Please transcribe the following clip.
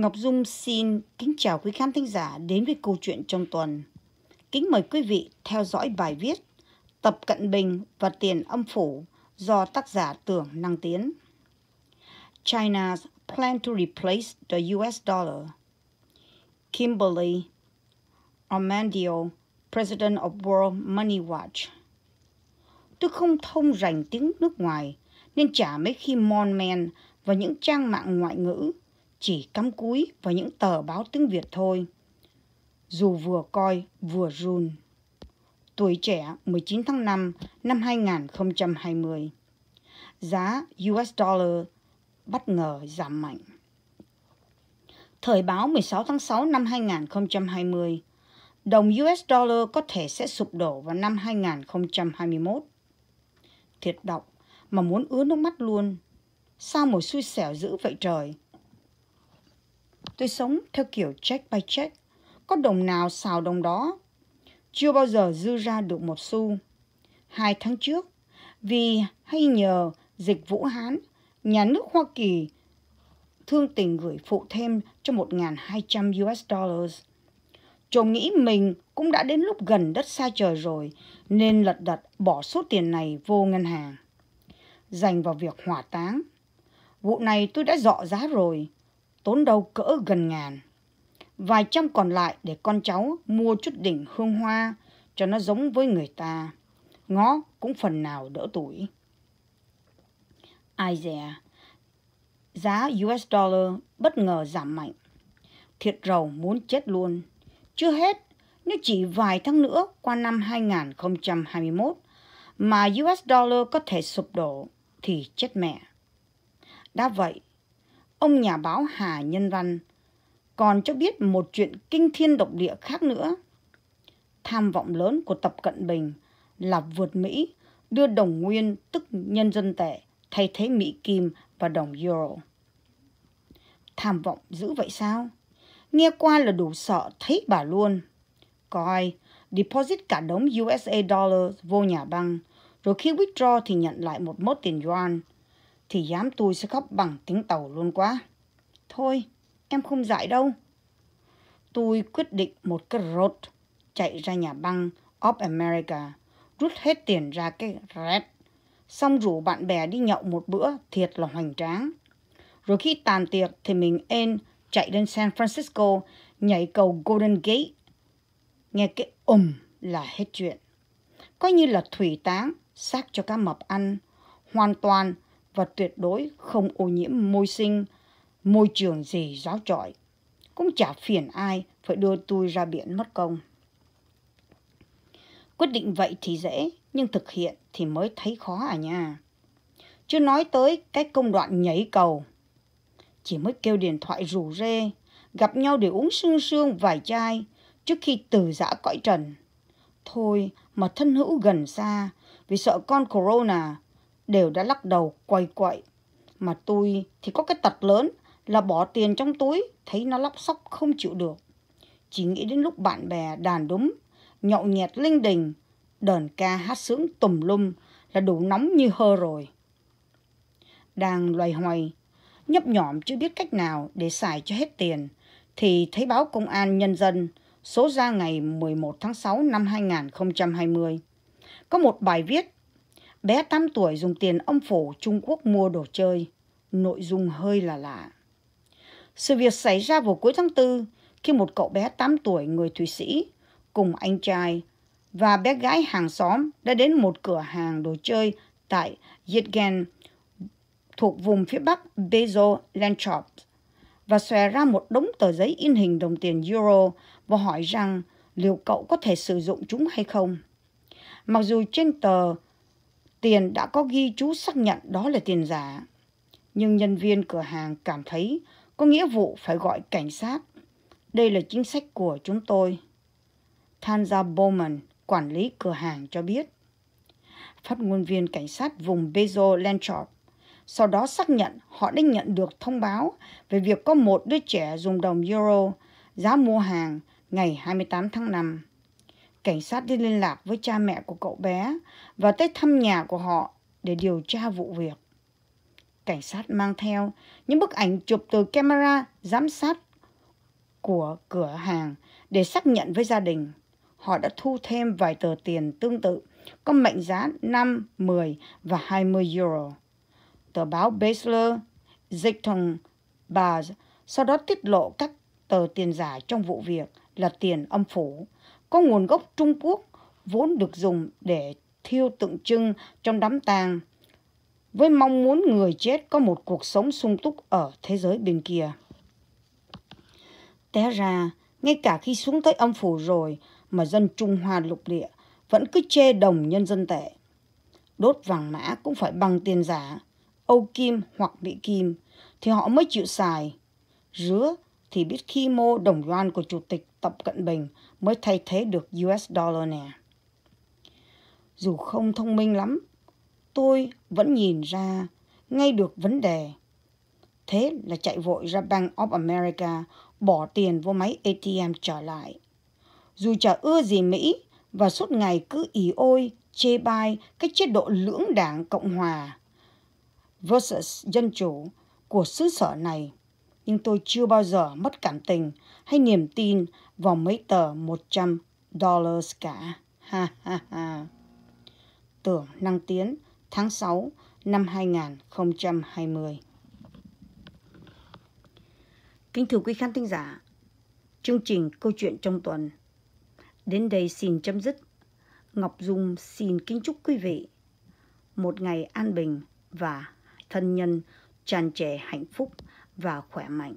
Ngọc Dung xin kính chào quý khán thính giả đến với câu chuyện trong tuần. Kính mời quý vị theo dõi bài viết Tập Cận Bình và Tiền Âm Phủ do tác giả Tưởng Năng Tiến. China's plan to replace the US dollar. Kimberly Armandio, President of World Money Watch. Tôi không thông rành tiếng nước ngoài nên chả mấy khi mon men và những trang mạng ngoại ngữ chỉ cắm cúi vào những tờ báo tiếng Việt thôi. Dù vừa coi vừa run. Tuổi trẻ 19 tháng 5 năm 2020. Giá US dollar bất ngờ giảm mạnh. Thời báo 16 tháng 6 năm 2020, đồng US dollar có thể sẽ sụp đổ vào năm 2021. Thiệt độc mà muốn ứa nước mắt luôn. Sao mà xui xẻo dữ vậy trời? Tôi sống theo kiểu check by check, có đồng nào xào đồng đó. Chưa bao giờ dư ra được một xu. Hai tháng trước, vì hay nhờ dịch Vũ Hán, nhà nước Hoa Kỳ thương tình gửi phụ thêm cho 1.200 US dollars. Chồng nghĩ mình cũng đã đến lúc gần đất xa trời rồi, nên lật đật bỏ số tiền này vô ngân hàng. Dành vào việc hỏa táng. Vụ này tôi đã dọ giá rồi, tốn đâu cỡ gần ngàn. Vài trăm còn lại để con cháu mua chút đỉnh hương hoa cho nó giống với người ta. Ngó cũng phần nào đỡ tuổi. Ai dè, giá US dollar bất ngờ giảm mạnh. Thiệt rầu muốn chết luôn. Chưa hết, nếu chỉ vài tháng nữa qua năm 2021 mà US dollar có thể sụp đổ thì chết mẹ. Đã vậy, ông nhà báo Hà Nhân Văn còn cho biết một chuyện kinh thiên động địa khác nữa. Tham vọng lớn của Tập Cận Bình là vượt Mỹ, đưa đồng nguyên tức nhân dân tệ thay thế Mỹ Kim và đồng Euro. Tham vọng dữ vậy sao? Nghe qua là đủ sợ thấy bà luôn. Coi, deposit cả đống USA dollar vô nhà băng, rồi khi withdraw thì nhận lại một mốt tiền yuan – thì dám tôi sẽ khóc bằng tiếng tàu luôn quá. Thôi, em không dạy đâu. Tôi quyết định một cái rột, chạy ra nhà băng of America, rút hết tiền ra cái red, xong rủ bạn bè đi nhậu một bữa thiệt là hoành tráng. Rồi khi tàn tiệc thì mình ên chạy đến San Francisco, nhảy cầu Golden Gate. Nghe cái ùm là hết chuyện. Coi như là thủy táng, xác cho cá mập ăn, hoàn toàn và tuyệt đối không ô nhiễm môi sinh, môi trường gì giáo trọi. Cũng chả phiền ai phải đưa tôi ra biển mất công. Quyết định vậy thì dễ, nhưng thực hiện thì mới thấy khó à nha. Chưa nói tới cái công đoạn nhảy cầu. Chỉ mới kêu điện thoại rủ rê, gặp nhau để uống sương sương vài chai trước khi từ giã cõi trần. Thôi mà thân hữu gần xa, vì sợ con corona đều đã lắc đầu quay quậy. Mà tôi thì có cái tật lớn là bỏ tiền trong túi, thấy nó lóc sóc không chịu được. Chỉ nghĩ đến lúc bạn bè đàn đúng, nhậu nhẹt linh đình, đờn ca hát sướng tùm lum là đủ nóng như hơ rồi. Đang loay hoay, nhấp nhỏm chưa biết cách nào để xài cho hết tiền, thì thấy báo Công an Nhân dân số ra ngày 11 tháng 6 năm 2020. Có một bài viết Bé 8 tuổi dùng tiền ông phổ Trung Quốc mua đồ chơi. Nội dung hơi là lạ. Sự việc xảy ra vào cuối tháng 4 khi một cậu bé 8 tuổi người Thụy Sĩ cùng anh trai và bé gái hàng xóm đã đến một cửa hàng đồ chơi tại Yitgen thuộc vùng phía bắc Bezo Landshop và xòe ra một đống tờ giấy in hình đồng tiền euro và hỏi rằng liệu cậu có thể sử dụng chúng hay không. Mặc dù trên tờ tiền đã có ghi chú xác nhận đó là tiền giả. Nhưng nhân viên cửa hàng cảm thấy có nghĩa vụ phải gọi cảnh sát. Đây là chính sách của chúng tôi. Tanja Bowman, quản lý cửa hàng cho biết. Phát ngôn viên cảnh sát vùng Bezo Lanchard sau đó xác nhận họ đã nhận được thông báo về việc có một đứa trẻ dùng đồng euro giá mua hàng ngày 28 tháng 5 cảnh sát đi liên lạc với cha mẹ của cậu bé và tới thăm nhà của họ để điều tra vụ việc. Cảnh sát mang theo những bức ảnh chụp từ camera giám sát của cửa hàng để xác nhận với gia đình. Họ đã thu thêm vài tờ tiền tương tự, có mệnh giá 5, 10 và 20 euro. Tờ báo Basler, Zichtung, Baz sau đó tiết lộ các tờ tiền giả trong vụ việc là tiền âm phủ có nguồn gốc Trung Quốc vốn được dùng để thiêu tượng trưng trong đám tang với mong muốn người chết có một cuộc sống sung túc ở thế giới bên kia. Té ra, ngay cả khi xuống tới âm phủ rồi mà dân Trung Hoa lục địa vẫn cứ chê đồng nhân dân tệ. Đốt vàng mã cũng phải bằng tiền giả, Âu Kim hoặc Mỹ Kim, thì họ mới chịu xài. Rứa thì biết khi mô đồng yuan của Chủ tịch Tập Cận Bình mới thay thế được US dollar nè. Dù không thông minh lắm, tôi vẫn nhìn ra ngay được vấn đề. Thế là chạy vội ra Bank of America bỏ tiền vô máy ATM trở lại. Dù chả ưa gì Mỹ và suốt ngày cứ ỉ ôi, chê bai cái chế độ lưỡng đảng Cộng Hòa versus Dân Chủ của xứ sở này nhưng tôi chưa bao giờ mất cảm tình hay niềm tin vào mấy tờ 100 dollars cả. Ha ha ha. Tưởng Năng Tiến, tháng 6 năm 2020. Kính thưa quý khán thính giả, chương trình Câu chuyện trong tuần đến đây xin chấm dứt. Ngọc Dung xin kính chúc quý vị một ngày an bình và thân nhân tràn trề hạnh phúc và khỏe mạnh.